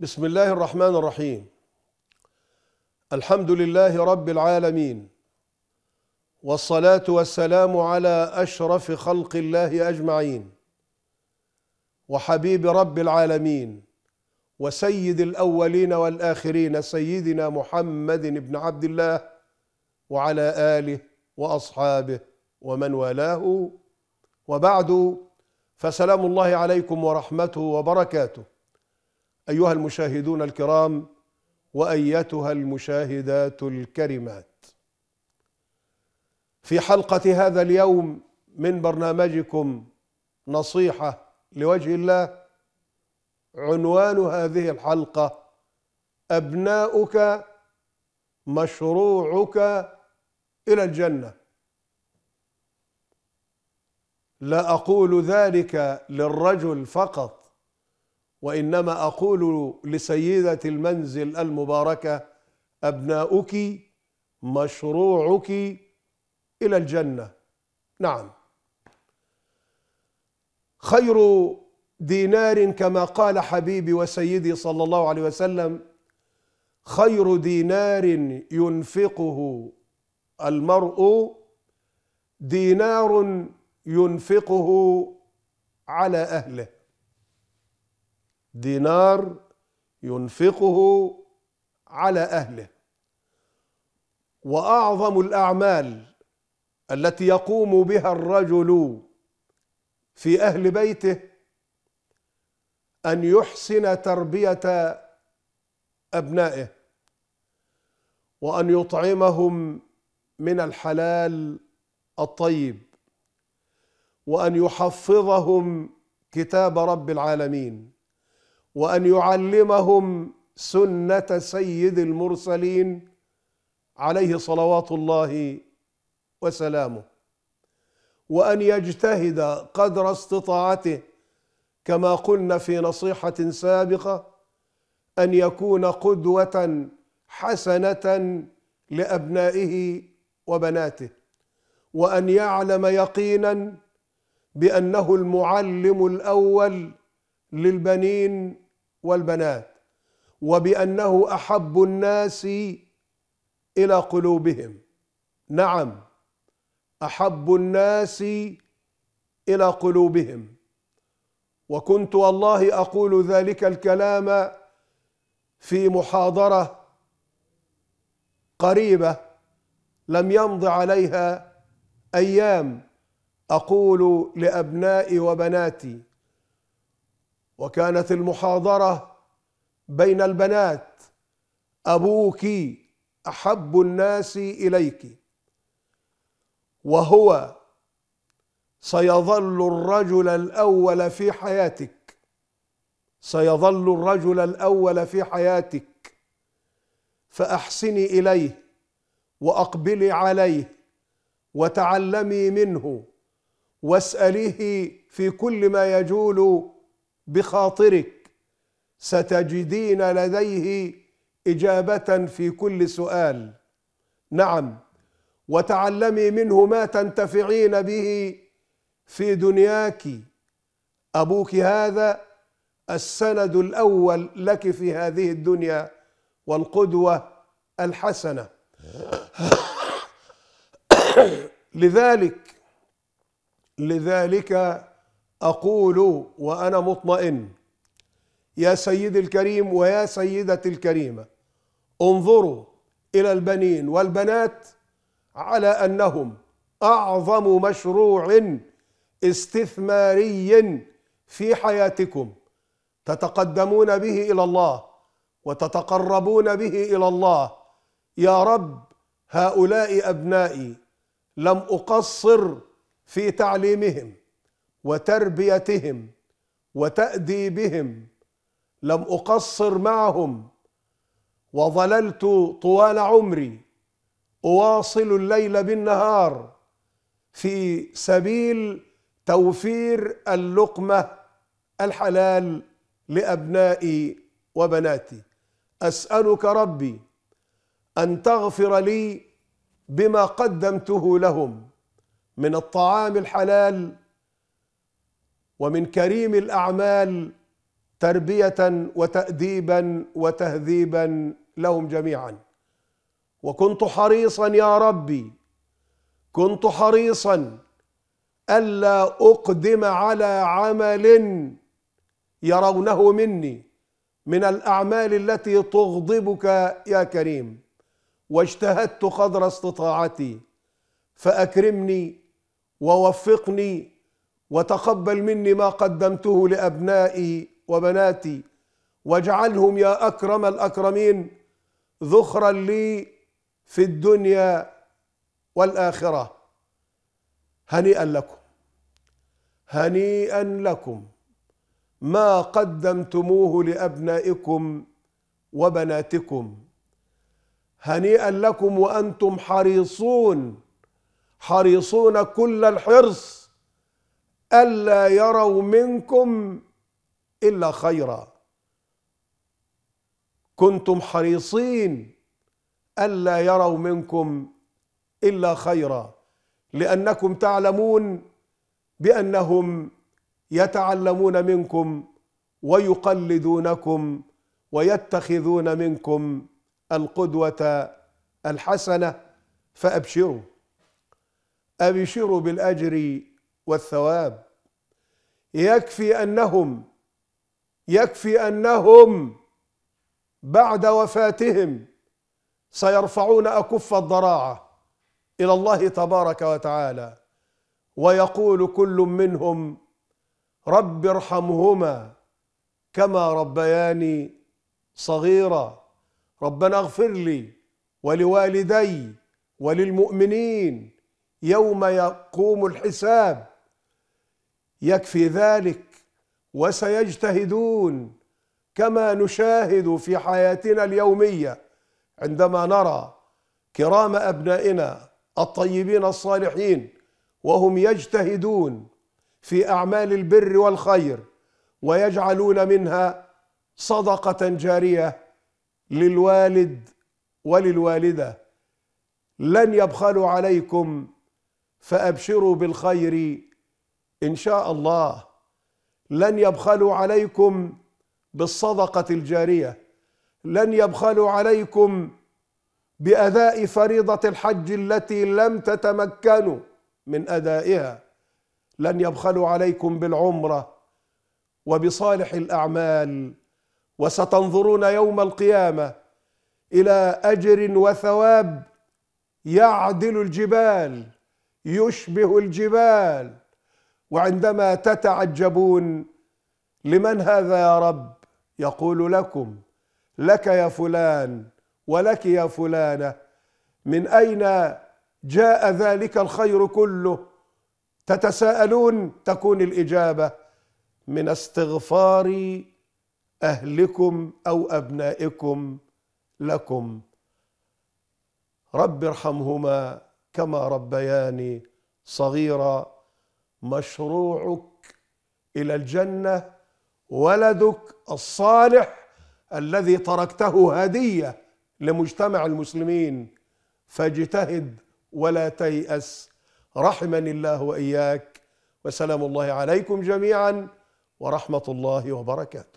بسم الله الرحمن الرحيم الحمد لله رب العالمين والصلاة والسلام على أشرف خلق الله أجمعين وحبيب رب العالمين وسيد الأولين والآخرين سيدنا محمد بن عبد الله وعلى آله وأصحابه ومن والاه وبعد فسلام الله عليكم ورحمته وبركاته ايها المشاهدون الكرام وايتها المشاهدات الكريمات في حلقه هذا اليوم من برنامجكم نصيحه لوجه الله عنوان هذه الحلقه ابناؤك مشروعك الى الجنه لا اقول ذلك للرجل فقط وانما اقول لسيده المنزل المباركه ابناؤك مشروعك الى الجنه نعم خير دينار كما قال حبيبي وسيدي صلى الله عليه وسلم خير دينار ينفقه المرء دينار ينفقه على اهله دينار ينفقه على اهله واعظم الاعمال التي يقوم بها الرجل في اهل بيته ان يحسن تربيه ابنائه وان يطعمهم من الحلال الطيب وان يحفظهم كتاب رب العالمين وان يعلمهم سنه سيد المرسلين عليه صلوات الله وسلامه وان يجتهد قدر استطاعته كما قلنا في نصيحه سابقه ان يكون قدوه حسنه لابنائه وبناته وان يعلم يقينا بانه المعلم الاول للبنين والبنات وبأنه أحب الناس إلى قلوبهم نعم أحب الناس إلى قلوبهم وكنت والله أقول ذلك الكلام في محاضرة قريبة لم يمض عليها أيام أقول لأبنائي وبناتي وكانت المحاضرة بين البنات أبوك أحب الناس إليك وهو سيظل الرجل الأول في حياتك سيظل الرجل الأول في حياتك فأحسني إليه وأقبلي عليه وتعلمي منه واسأليه في كل ما يجول بخاطرك ستجدين لديه إجابة في كل سؤال نعم وتعلمي منه ما تنتفعين به في دنياك أبوك هذا السند الأول لك في هذه الدنيا والقدوة الحسنة لذلك لذلك اقول وانا مطمئن يا سيدي الكريم ويا سيدتي الكريمه انظروا الى البنين والبنات على انهم اعظم مشروع استثماري في حياتكم تتقدمون به الى الله وتتقربون به الى الله يا رب هؤلاء ابنائي لم اقصر في تعليمهم وتربيتهم وتأديبهم لم أقصر معهم وظللت طوال عمري أواصل الليل بالنهار في سبيل توفير اللقمة الحلال لأبنائي وبناتي أسألك ربي أن تغفر لي بما قدمته لهم من الطعام الحلال ومن كريم الاعمال تربيه وتاديبا وتهذيبا لهم جميعا وكنت حريصا يا ربي كنت حريصا الا اقدم على عمل يرونه مني من الاعمال التي تغضبك يا كريم واجتهدت قدر استطاعتي فاكرمني ووفقني وتقبل مني ما قدمته لابنائي وبناتي واجعلهم يا اكرم الاكرمين ذخرا لي في الدنيا والاخره هنيئا لكم هنيئا لكم ما قدمتموه لابنائكم وبناتكم هنيئا لكم وانتم حريصون حريصون كل الحرص ألا يروا منكم إلا خيرا كنتم حريصين ألا يروا منكم إلا خيرا لأنكم تعلمون بأنهم يتعلمون منكم ويقلدونكم ويتخذون منكم القدوة الحسنة فأبشروا أبشروا بالأجر والثواب يكفي انهم يكفي انهم بعد وفاتهم سيرفعون اكف الضراعه الى الله تبارك وتعالى ويقول كل منهم رب ارحمهما كما ربياني صغيرا ربنا اغفر لي ولوالدي وللمؤمنين يوم يقوم الحساب يكفي ذلك وسيجتهدون كما نشاهد في حياتنا اليوميه عندما نرى كرام ابنائنا الطيبين الصالحين وهم يجتهدون في اعمال البر والخير ويجعلون منها صدقه جاريه للوالد وللوالده لن يبخلوا عليكم فابشروا بالخير ان شاء الله لن يبخلوا عليكم بالصدقه الجاريه لن يبخلوا عليكم باداء فريضه الحج التي لم تتمكنوا من ادائها لن يبخلوا عليكم بالعمره وبصالح الاعمال وستنظرون يوم القيامه الى اجر وثواب يعدل الجبال يشبه الجبال وعندما تتعجبون لمن هذا يا رب يقول لكم لك يا فلان ولك يا فلانه من اين جاء ذلك الخير كله تتساءلون تكون الاجابه من استغفار اهلكم او ابنائكم لكم رب ارحمهما كما ربياني صغيرا مشروعك الى الجنه ولدك الصالح الذي تركته هديه لمجتمع المسلمين فاجتهد ولا تياس رحمني الله واياك وسلام الله عليكم جميعا ورحمه الله وبركاته